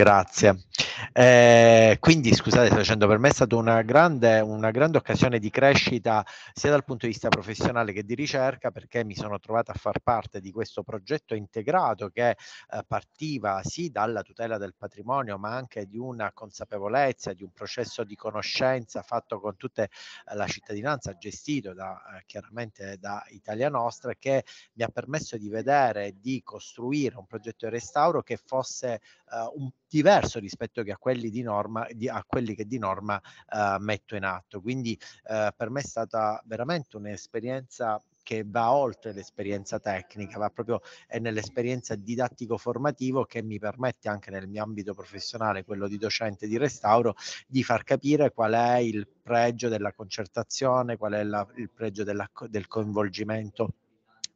Grazie. Eh, quindi scusate, sto dicendo, per me è stata una grande, una grande occasione di crescita sia dal punto di vista professionale che di ricerca, perché mi sono trovata a far parte di questo progetto integrato che eh, partiva sì dalla tutela del patrimonio, ma anche di una consapevolezza, di un processo di conoscenza fatto con tutta eh, la cittadinanza, gestito da, eh, chiaramente da Italia Nostra, che mi ha permesso di vedere, di costruire un progetto di restauro che fosse eh, un diverso rispetto che a quelli, di norma, di, a quelli che di norma eh, metto in atto. Quindi eh, per me è stata veramente un'esperienza che va oltre l'esperienza tecnica, va proprio è nell'esperienza didattico-formativo che mi permette anche nel mio ambito professionale, quello di docente di restauro, di far capire qual è il pregio della concertazione, qual è la, il pregio della, del coinvolgimento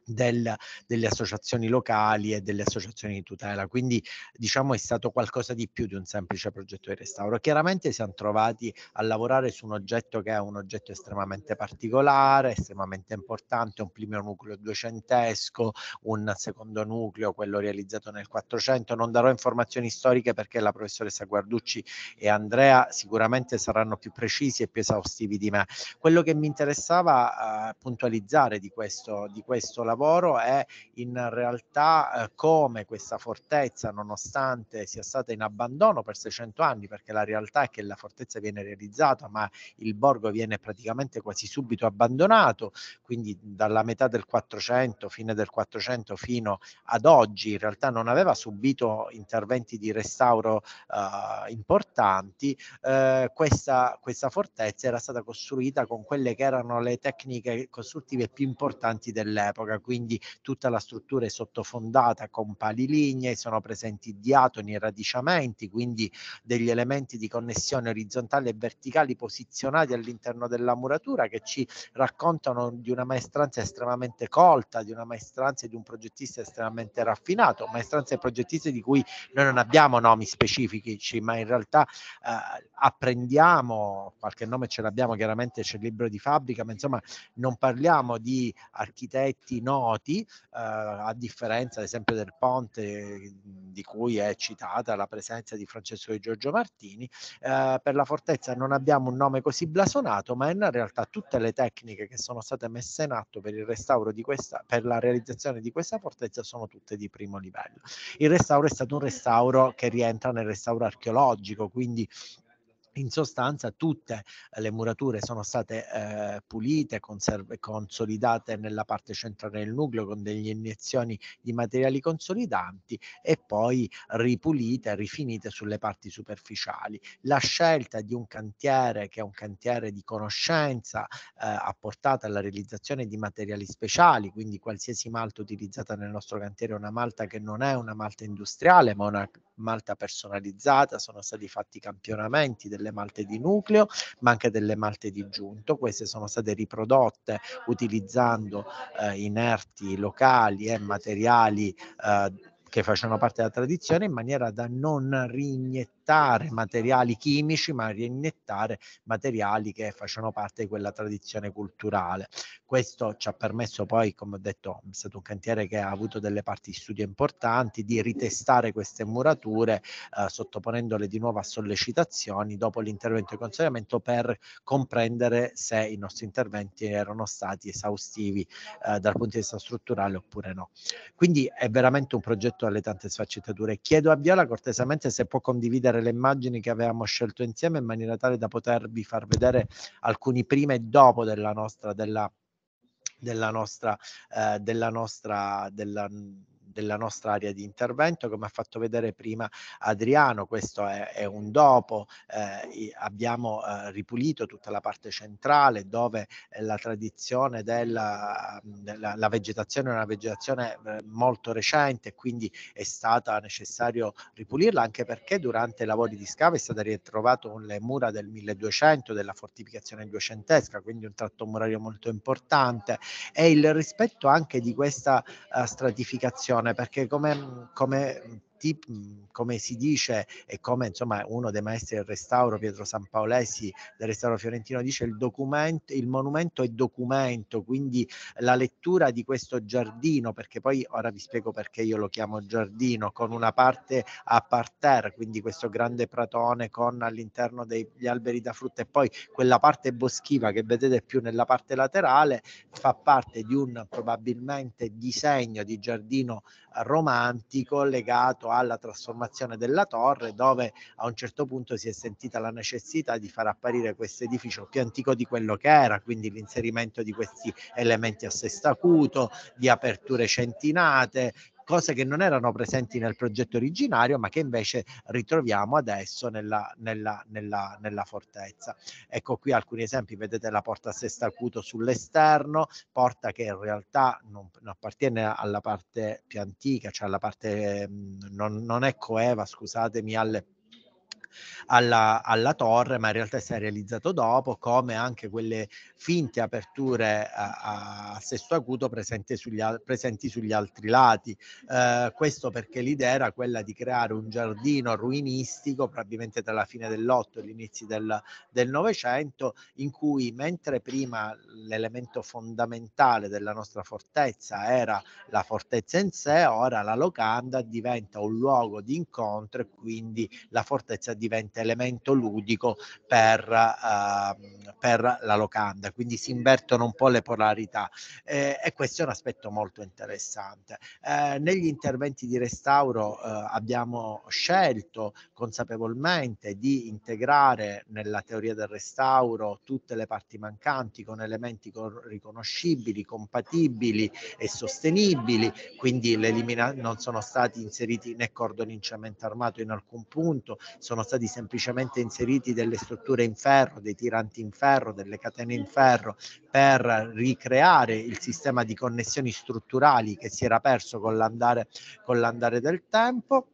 del, delle associazioni locali e delle associazioni di tutela. Quindi diciamo è stato qualcosa di più di un semplice progetto di restauro. Chiaramente siamo trovati a lavorare su un oggetto che è un oggetto estremamente particolare, estremamente importante, un primo nucleo duecentesco, un secondo nucleo, quello realizzato nel 400. Non darò informazioni storiche perché la professoressa Guarducci e Andrea sicuramente saranno più precisi e più esaustivi di me. Quello che mi interessava eh, puntualizzare di questo, di questo lavoro lavoro è in realtà eh, come questa fortezza, nonostante sia stata in abbandono per 600 anni, perché la realtà è che la fortezza viene realizzata, ma il borgo viene praticamente quasi subito abbandonato, quindi dalla metà del 400, fine del 400 fino ad oggi, in realtà non aveva subito interventi di restauro eh, importanti, eh, questa, questa fortezza era stata costruita con quelle che erano le tecniche costruttive più importanti dell'epoca, quindi tutta la struttura è sottofondata con pali palilignee, sono presenti diatoni e radiciamenti, quindi degli elementi di connessione orizzontali e verticali posizionati all'interno della muratura che ci raccontano di una maestranza estremamente colta, di una maestranza e di un progettista estremamente raffinato, maestranza e progettista di cui noi non abbiamo nomi specifici, ma in realtà eh, apprendiamo, qualche nome ce l'abbiamo chiaramente, c'è il libro di fabbrica, ma insomma non parliamo di architetti, non noti, eh, a differenza ad esempio del ponte di cui è citata la presenza di Francesco e Giorgio Martini, eh, per la fortezza non abbiamo un nome così blasonato, ma in realtà tutte le tecniche che sono state messe in atto per il restauro di questa, per la realizzazione di questa fortezza sono tutte di primo livello. Il restauro è stato un restauro che rientra nel restauro archeologico, quindi in sostanza tutte le murature sono state eh, pulite, conserve, consolidate nella parte centrale del nucleo con delle iniezioni di materiali consolidanti e poi ripulite, rifinite sulle parti superficiali. La scelta di un cantiere che è un cantiere di conoscenza eh, ha portato alla realizzazione di materiali speciali, quindi qualsiasi malta utilizzata nel nostro cantiere è una malta che non è una malta industriale ma una malta personalizzata, sono stati fatti campionamenti delle delle malte di nucleo, ma anche delle malte di giunto. Queste sono state riprodotte utilizzando eh, inerti locali e materiali eh, che facevano parte della tradizione in maniera da non riniettare iniettare materiali chimici, ma reiniettare materiali che facciano parte di quella tradizione culturale. Questo ci ha permesso poi, come ho detto, è stato un cantiere che ha avuto delle parti di studio importanti, di ritestare queste murature, eh, sottoponendole di nuovo a sollecitazioni dopo l'intervento di consigliamento per comprendere se i nostri interventi erano stati esaustivi eh, dal punto di vista strutturale oppure no. Quindi è veramente un progetto alle tante sfaccettature. Chiedo a Viola cortesemente se può condividere condividere le immagini che avevamo scelto insieme in maniera tale da potervi far vedere alcuni prima e dopo della nostra, della, della nostra, eh, della nostra, della, della nostra area di intervento, come ha fatto vedere prima Adriano, questo è, è un dopo, eh, abbiamo eh, ripulito tutta la parte centrale dove eh, la tradizione della, della la vegetazione è una vegetazione eh, molto recente, quindi è stato necessario ripulirla anche perché durante i lavori di scavo è stata ritrovata le mura del 1200 della fortificazione duecentesca, quindi un tratto murario molto importante e il rispetto anche di questa uh, stratificazione perché come, come tip, mhmm, come si dice e come insomma uno dei maestri del restauro, Pietro Sampaolesi del restauro fiorentino, dice il, documento, il monumento è documento, quindi la lettura di questo giardino, perché poi ora vi spiego perché io lo chiamo giardino, con una parte a parterre, quindi questo grande pratone con all'interno degli alberi da frutta e poi quella parte boschiva che vedete più nella parte laterale fa parte di un probabilmente disegno di giardino romantico legato alla trasformazione della torre dove a un certo punto si è sentita la necessità di far apparire questo edificio più antico di quello che era, quindi l'inserimento di questi elementi a sestacuto, di aperture centinate, cose che non erano presenti nel progetto originario ma che invece ritroviamo adesso nella, nella, nella, nella fortezza. Ecco qui alcuni esempi, vedete la porta a sesto acuto sull'esterno, porta che in realtà non, non appartiene alla parte più antica, cioè alla parte mm, non, non è coeva, scusatemi, alle alla, alla torre, ma in realtà si è realizzato dopo, come anche quelle finte aperture a, a sesto acuto presenti sugli, presenti sugli altri lati. Eh, questo perché l'idea era quella di creare un giardino ruinistico, probabilmente tra la fine dell'Otto e gli inizi del Novecento, in cui mentre prima l'elemento fondamentale della nostra fortezza era la fortezza in sé, ora la locanda diventa un luogo di incontro e quindi la fortezza di diventa elemento ludico per, uh, per la locanda, quindi si invertono un po' le polarità eh, e questo è un aspetto molto interessante. Eh, negli interventi di restauro eh, abbiamo scelto consapevolmente di integrare nella teoria del restauro tutte le parti mancanti con elementi cor- riconoscibili, compatibili e sostenibili, quindi non sono stati inseriti né cordoni in cemento armato in alcun punto, sono stati stati semplicemente inseriti delle strutture in ferro, dei tiranti in ferro, delle catene in ferro per ricreare il sistema di connessioni strutturali che si era perso con l'andare, con l'andare del tempo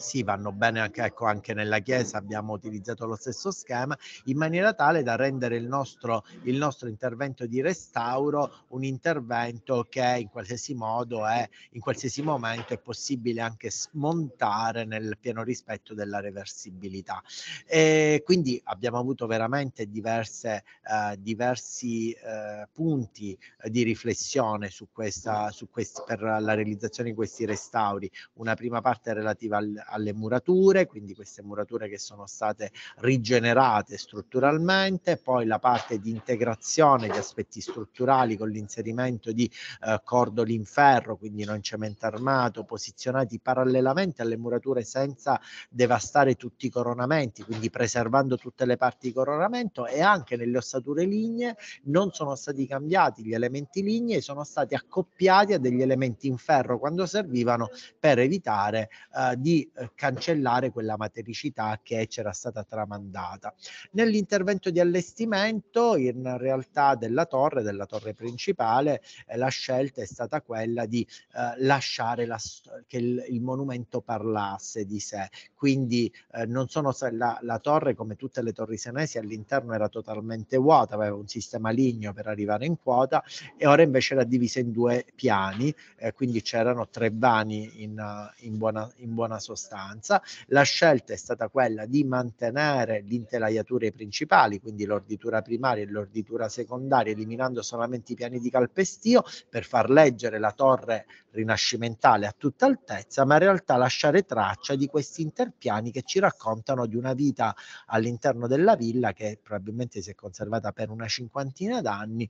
sì, vanno bene anche, ecco, anche nella Chiesa, abbiamo utilizzato lo stesso schema, in maniera tale da rendere il nostro, il nostro intervento di restauro un intervento che in qualsiasi modo è, in qualsiasi momento è possibile anche smontare nel pieno rispetto della reversibilità. E quindi abbiamo avuto veramente diverse, eh, diversi eh, punti di riflessione su questa, su questi, per la realizzazione di questi restauri. Una prima parte relativa al, alle murature, quindi queste murature che sono state rigenerate strutturalmente, poi la parte di integrazione di aspetti strutturali con l'inserimento di eh, cordoli in ferro, quindi non cemento armato, posizionati parallelamente alle murature senza devastare tutti i coronamenti, quindi preservando tutte le parti di coronamento e anche nelle ossature lignee non sono stati cambiati gli elementi lignei, sono stati accoppiati a degli elementi in ferro quando servivano per evitare eh, di eh, cancellare quella matericità che c'era stata tramandata. Nell'intervento di allestimento, in realtà della torre, della torre principale, eh, la scelta è stata quella di eh, lasciare la, che il, il, monumento parlasse di sé. Quindi eh, non sono la, la torre, come tutte le torri senesi, all'interno era totalmente vuota, aveva un sistema ligneo per arrivare in quota e ora invece era divisa in due piani, quindi c'erano tre vani in, in, buona, in buona sostanza sostanza. La scelta è stata quella di mantenere le intelaiature principali, quindi l'orditura primaria e l'orditura secondaria, eliminando solamente i piani di calpestio per far leggere la torre rinascimentale a tutta altezza, ma in realtà lasciare traccia di questi interpiani che ci raccontano di una vita all'interno della villa che probabilmente si è conservata per una cinquantina d'anni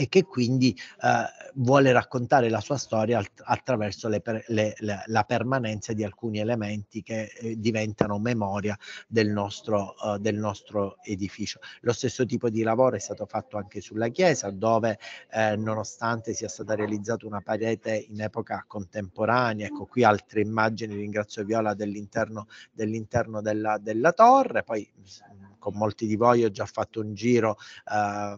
e che quindi eh, vuole raccontare la sua storia attraverso le per- le, le, la permanenza di alcuni elementi che eh, diventano memoria del nostro, eh, del nostro, edificio. Lo stesso tipo di lavoro è stato fatto anche sulla chiesa dove eh, nonostante sia stata realizzata una parete in epoca contemporanea, ecco qui altre immagini, ringrazio Viola dell'interno, dell'interno della, della torre, poi con molti di voi ho già fatto un giro eh,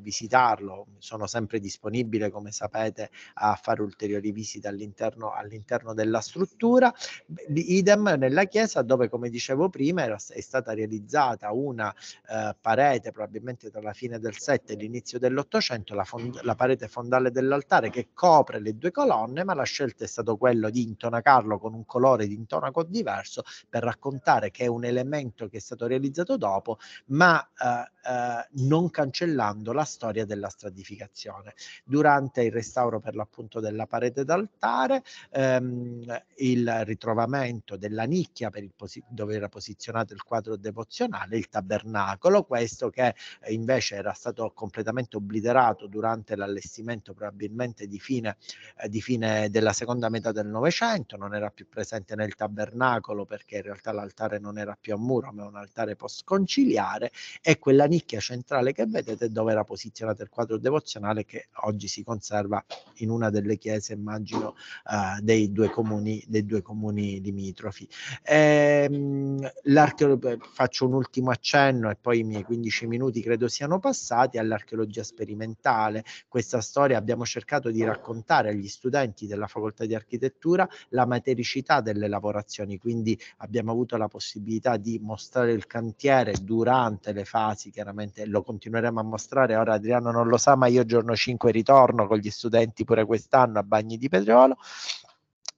visitarlo, sono sempre disponibile come sapete a fare ulteriori visite all'interno, all'interno della struttura, idem nella chiesa dove come dicevo prima era, è stata realizzata una eh, parete probabilmente tra la fine del 7 e l'inizio dell'Ottocento, la, fond- la parete fondale dell'altare che copre le due colonne, ma la scelta è stata quella di intonacarlo con un colore di intonaco diverso per raccontare che è un elemento che è stato realizzato dopo dopo, ma eh, eh, non cancellando la storia della stratificazione. Durante il restauro per l'appunto della parete d'altare, ehm, il ritrovamento della nicchia posi- dove era posizionato il quadro devozionale, il tabernacolo, questo che eh, invece era stato completamente obliterato durante l'allestimento probabilmente di fine, eh, di fine della seconda metà del Novecento, non era più presente nel tabernacolo perché in realtà l'altare non era più a muro ma un altare post conciliare è quella nicchia centrale che vedete dove era posizionato il quadro devozionale che oggi si conserva in una delle chiese, immagino, eh, dei, due comuni, dei due comuni limitrofi. Ehm, faccio un ultimo accenno e poi i miei 15 minuti credo siano passati all'archeologia sperimentale. Questa storia abbiamo cercato di raccontare agli studenti della facoltà di architettura la matericità delle lavorazioni, quindi abbiamo avuto la possibilità di mostrare il cantiere durante le fasi, chiaramente lo continueremo a mostrare, ora Adriano non lo sa, ma io giorno 5 ritorno con gli studenti pure quest'anno a Bagni di Petrolo,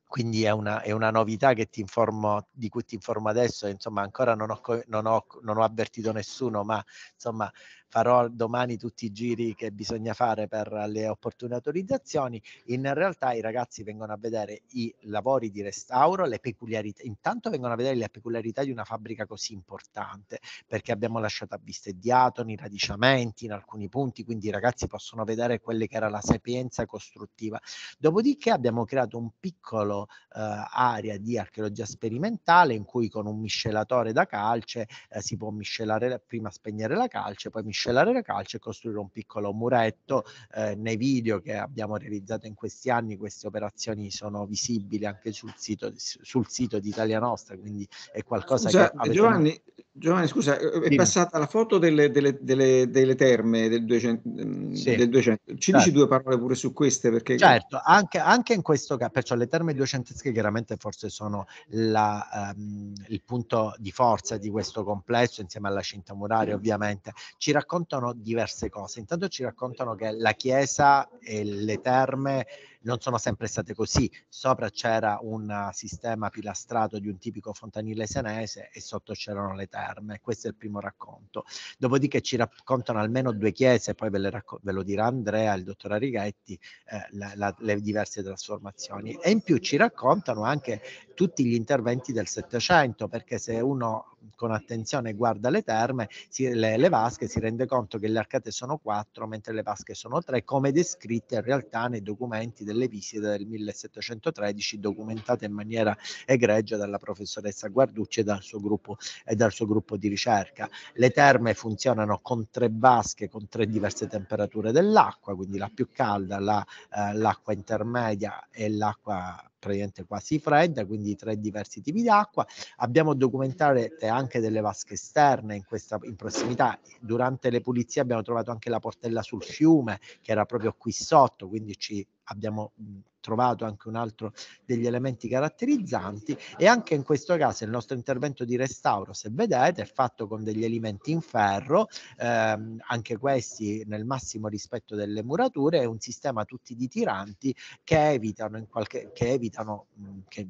quindi è una, è una novità informo, di cui ti informo adesso, insomma ancora non ho, non ho, non ho avvertito nessuno, ma insomma farò domani tutti i giri che bisogna fare per le opportune autorizzazioni. In realtà i ragazzi vengono a vedere i lavori di restauro, le peculiarità, intanto vengono a vedere le peculiarità di una fabbrica così importante, perché abbiamo lasciato a vista i diatoni, radiciamenti in alcuni punti, quindi i ragazzi possono vedere quelle che era la sapienza costruttiva. Dopodiché abbiamo creato un piccolo eh, area di archeologia sperimentale in cui con un miscelatore da calce eh, si può miscelare prima spegnere la calce, poi miscelare costruisce l'Arena Calcio e costruire un piccolo muretto. Eh, nei video che abbiamo realizzato in questi anni queste operazioni sono visibili anche sul sito, sul sito di Italia Nostra, quindi è qualcosa Già, che... Giovanni, Giovanni, scusa, è Dimmi. passata la foto delle, delle, delle, delle terme del 200, mm, sì. del 200. Ci certo. dici due parole pure su queste? Perché... Certo, anche, anche in questo caso, perciò le terme duecentesche chiaramente forse sono la, um, il punto di forza di questo complesso, insieme alla cinta muraria ovviamente, ci raccontano diverse cose. Intanto ci raccontano che la chiesa e le terme non sono sempre state così. Sopra c'era un sistema pilastrato di un tipico fontanile senese e sotto c'erano le terme. Questo è il primo racconto. Dopodiché ci raccontano almeno due chiese, poi ve, racco- ve lo dirà Andrea, il dottor Arighetti, eh, la, la, le diverse trasformazioni. E in più ci raccontano anche tutti gli interventi del Settecento, perché se uno con attenzione guarda le terme, si, le, le, vasche, si rende conto che le arcate sono quattro, mentre le vasche sono tre, come descritte in realtà nei documenti del delle visite del 1713 documentata in maniera egregia dalla professoressa Guarducci e dal suo gruppo, e dal suo gruppo di ricerca. Le terme funzionano con tre vasche, con tre diverse temperature dell'acqua, quindi la più calda, la, eh, l'acqua intermedia e l'acqua praticamente quasi fredda, quindi tre diversi tipi d'acqua. Abbiamo documentate anche delle vasche esterne in, questa, in prossimità. Durante le pulizie abbiamo trovato anche la portella sul fiume che era proprio qui sotto, quindi ci abbiamo mhmm, trovato anche un altro degli elementi caratterizzanti e anche in questo caso il nostro intervento di restauro, se vedete, è fatto con degli elementi in ferro, ehm, anche questi nel massimo rispetto delle murature, è un sistema tutti di tiranti che evitano, in qualche, che evitano, mhmm, che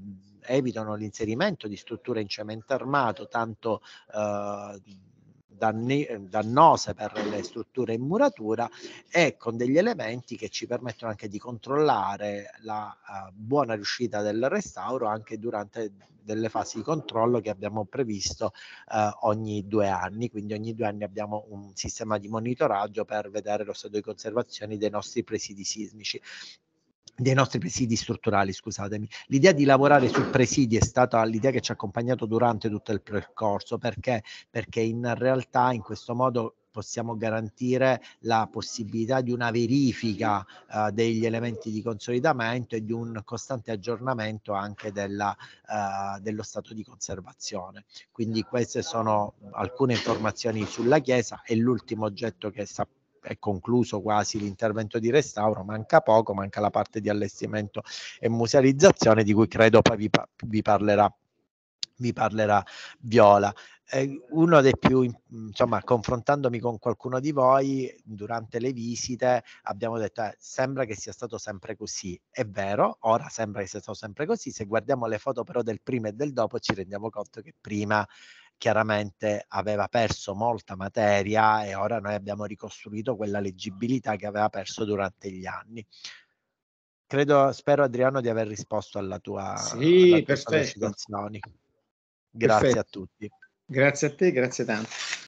evitano l'inserimento di strutture in cemento armato, tanto... Eh, danni, eh, dannose per le strutture in muratura e con degli elementi che ci permettono anche di controllare la uh, buona riuscita del restauro anche durante delle fasi di controllo che abbiamo previsto uh, ogni due anni, quindi ogni due anni abbiamo un sistema di monitoraggio per vedere lo stato di conservazione dei nostri presidi sismici dei nostri presidi strutturali, scusatemi. L'idea di lavorare su presidi è stata l'idea che ci ha accompagnato durante tutto il percorso, perché? Perché in realtà in questo modo possiamo garantire la possibilità di una verifica eh, degli elementi di consolidamento e di un costante aggiornamento anche della, eh, dello stato di conservazione. Quindi queste sono alcune informazioni sulla Chiesa e l'ultimo oggetto che sappiamo è concluso quasi l'intervento di restauro, manca poco, manca la parte di allestimento e musealizzazione di cui credo poi vi, vi parlerà vi parlerà Viola. Eh, uno dei più, insomma, confrontandomi con qualcuno di voi durante le visite, abbiamo detto: eh, sembra che sia stato sempre così. È vero, ora sembra che sia stato sempre così. Se guardiamo le foto però del prima e del dopo, ci rendiamo conto che prima chiaramente aveva perso molta materia e ora noi abbiamo ricostruito quella leggibilità che aveva perso durante gli anni. Credo, spero Adriano di aver risposto alla tua, sì, alla tua Grazie perfetto. a tutti. Grazie a te, grazie tanto.